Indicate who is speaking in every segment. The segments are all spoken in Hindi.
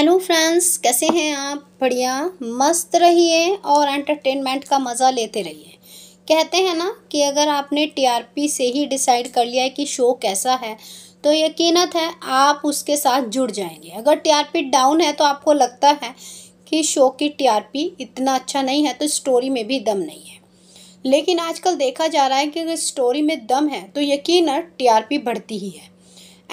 Speaker 1: हेलो फ्रेंड्स कैसे हैं आप बढ़िया मस्त रहिए और एंटरटेनमेंट का मज़ा लेते रहिए कहते हैं ना कि अगर आपने टीआरपी से ही डिसाइड कर लिया है कि शो कैसा है तो यकीनत है आप उसके साथ जुड़ जाएंगे अगर टीआरपी डाउन है तो आपको लगता है कि शो की टीआरपी इतना अच्छा नहीं है तो स्टोरी में भी दम नहीं है लेकिन आजकल देखा जा रहा है कि अगर स्टोरी में दम है तो यकीन टीआरपी बढ़ती ही है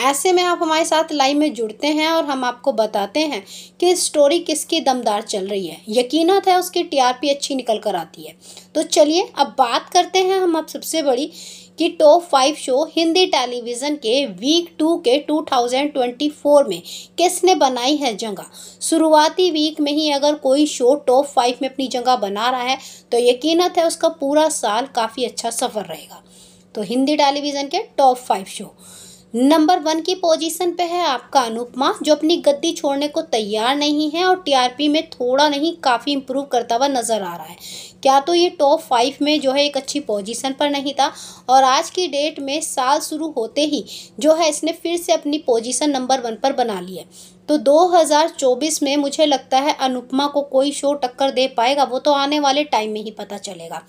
Speaker 1: ऐसे में आप हमारे साथ लाइव में जुड़ते हैं और हम आपको बताते हैं कि स्टोरी किसकी दमदार चल रही है यकीन है उसकी टीआरपी अच्छी निकल कर आती है तो चलिए अब बात करते हैं हम अब सबसे बड़ी कि top five show Hindi television के वीक टू के 2024 में किसने बनाई है जगह शुरुआती वीक में ही अगर कोई शो टॉप फाइव में अपनी जगह बना रहा है तो यकीन है उसका पूरा साल काफ़ी अच्छा सफ़र रहेगा तो हिंदी टेलीविज़न के top five show number one की पोजीशन पे है आपका अनुपमा जो अपनी गद्दी छोड़ने को तैयार नहीं है और टीआरपी में थोड़ा नहीं काफ़ी इम्प्रूव करता हुआ नज़र आ रहा है क्या तो ये टॉप फाइव में जो है एक अच्छी पोजीशन पर नहीं था और आज की डेट में साल शुरू होते ही जो है इसने फिर से अपनी पोजीशन नंबर वन पर बना ली है तो 2024 में मुझे लगता है अनुपमा को कोई शो टक्कर दे पाएगा वो तो आने वाले टाइम में ही पता चलेगा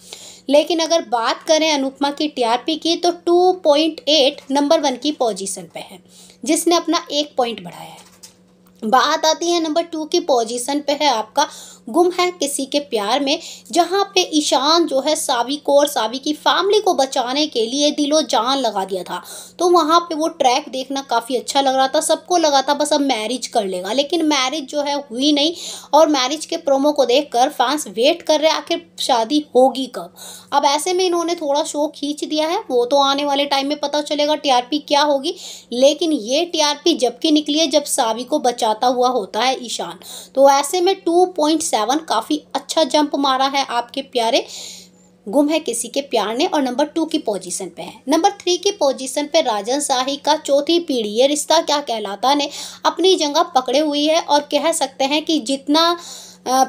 Speaker 1: लेकिन अगर बात करें अनुपमा की टीआरपी की तो 2.8 नंबर वन की पोजीशन पे है जिसने अपना एक पॉइंट बढ़ाया है बात आती है नंबर टू की पोजीशन पे है आपका गुम है किसी के प्यार में जहाँ पे ईशान जो है सावी को और सावी की फैमिली को बचाने के लिए दिलो जान लगा दिया था तो वहाँ पे वो ट्रैक देखना काफ़ी अच्छा लग रहा था सबको लगा था बस अब मैरिज कर लेगा लेकिन मैरिज जो है हुई नहीं और मैरिज के प्रोमो को देख कर फैंस वेट कर रहे आखिर शादी होगी कब अब ऐसे में इन्होंने थोड़ा शो खींच दिया है वो तो आने वाले टाइम में पता चलेगा टीआरपी क्या होगी लेकिन ये टीआरपी जबकि निकली है जब सावी को बचाता हुआ होता है ईशान तो ऐसे में टू पॉइंट सेवन काफ़ी अच्छा जंप मारा है आपके प्यारे गुम है किसी के प्यार ने और नंबर टू की पोजीशन पे है नंबर थ्री की पोजीशन पे राजन शाही का चौथी पीढ़ी ये रिश्ता क्या कहलाता ने अपनी जगह पकड़े हुई है और कह सकते हैं कि जितना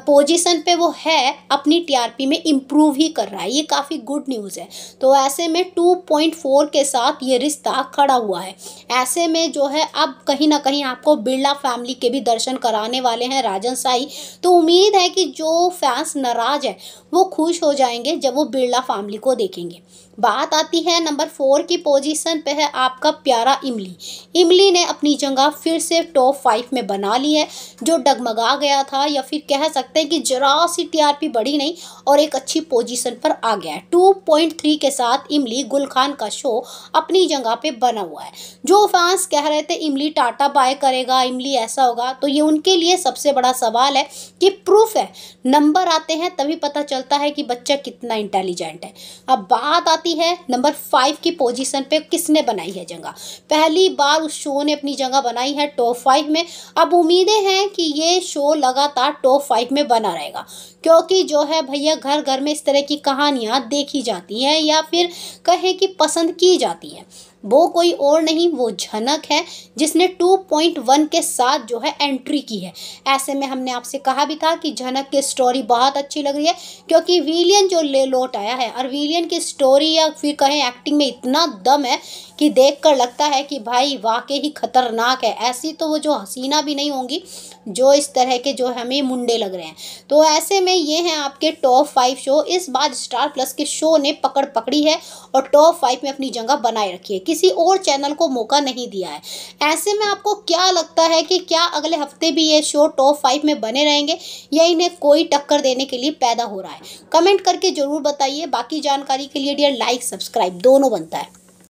Speaker 1: पोजीशन पे वो है अपनी टीआरपी में इम्प्रूव ही कर रहा है ये काफ़ी गुड न्यूज़ है तो ऐसे में 2.4 के साथ ये रिश्ता खड़ा हुआ है ऐसे में जो है अब कहीं ना कहीं आपको बिरला फैमिली के भी दर्शन कराने वाले हैं राजन साई तो उम्मीद है कि जो फैंस नाराज है वो खुश हो जाएंगे जब वो बिरला फैमिली को देखेंगे बात आती है नंबर फोर की पोजीशन पे है आपका प्यारा इमली इमली ने अपनी जगह फिर से टॉप फाइव में बना ली है जो डगमगा गया था या फिर कह सकते हैं कि जरा सी टीआरपी बढ़ी नहीं और एक अच्छी पोजीशन पर आ गया है 2.3 के साथ इमली गुल खान का शो अपनी जगह पे बना हुआ है जो फैंस कह रहे थे इमली टाटा बाय करेगा इमली ऐसा होगा तो ये उनके लिए सबसे बड़ा सवाल है कि प्रूफ है नंबर आते हैं तभी पता चलता है कि बच्चा कितना इंटेलिजेंट है अब बात आती है नंबर फाइव की पोजिशन पर किसने बनाई है जगह पहली बार उस शो ने अपनी जगह बनाई है टॉप फाइव में अब उम्मीदें हैं कि ये शो लगातार टॉप बाइक में बना रहेगा क्योंकि जो है भैया घर घर में इस तरह की कहानियाँ देखी जाती हैं या फिर कहें कि पसंद की जाती है वो कोई और नहीं वो झनक है जिसने 2.1 के साथ जो है एंट्री की है ऐसे में हमने आपसे कहा भी था कि झनक की स्टोरी बहुत अच्छी लग रही है क्योंकि विलियन जो ले लौट आया है और विलियन की स्टोरी या फिर कहें एक्टिंग में इतना दम है कि देखकर लगता है कि भाई वाकई ही खतरनाक है ऐसी तो वो जो हसीना भी नहीं होंगी जो इस तरह के जो हमें मुंडे लग रहे हैं तो ऐसे में में ये हैं आपके टॉप फाइव शो इस बार स्टार प्लस के शो ने पकड़ पकड़ी है और टॉप फाइव में अपनी जगह बनाए रखी है किसी और चैनल को मौका नहीं दिया है ऐसे में आपको क्या लगता है कि क्या अगले हफ्ते भी ये शो टॉप फाइव में बने रहेंगे या इन्हें कोई टक्कर देने के लिए पैदा हो रहा है कमेंट करके ज़रूर बताइए बाकी जानकारी के लिए डियर लाइक सब्सक्राइब दोनों बनता है